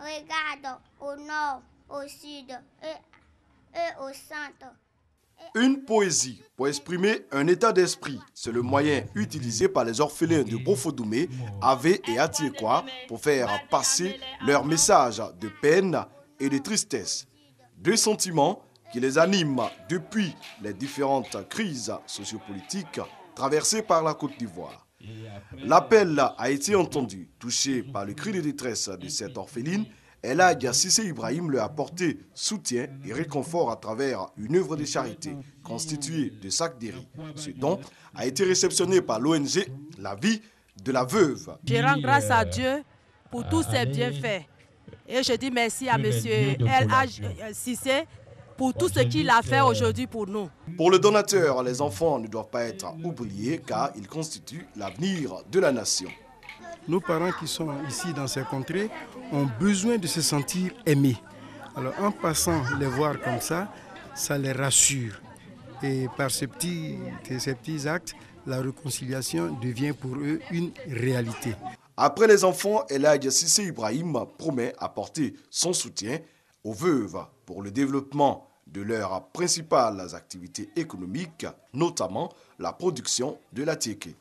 regarde au nord, au sud et, au centre. Une poésie pour exprimer un état d'esprit, c'est le moyen utilisé par les orphelins de Bofodoumé, Ave et Atiekwa pour faire passer leur message de peine et de tristesse. Deux sentiments qui les animent depuis les différentes crises sociopolitiques traversées par la Côte d'Ivoire. L'appel a été entendu. touché par le cri de détresse de cette orpheline, elle a Sissé Ibrahim lui a apporté soutien et réconfort à travers une œuvre de charité constituée de sacs riz. Ce don a été réceptionné par l'ONG La Vie de la Veuve. Je rends grâce à Dieu pour tous ses bienfaits. Et je dis merci à M. L.H. Sissé pour tout ce qu'il a fait euh, aujourd'hui pour nous. Pour le donateur, les enfants ne doivent pas être oubliés car ils constituent l'avenir de la nation. Nos parents qui sont ici dans ces contrées ont besoin de se sentir aimés. Alors en passant les voir comme ça, ça les rassure. Et par ces petits, ces petits actes, la réconciliation devient pour eux une réalité. Après les enfants, Elad Sissé Ibrahim promet apporter son soutien aux veuves pour le développement de leurs principales activités économiques, notamment la production de la tiquée.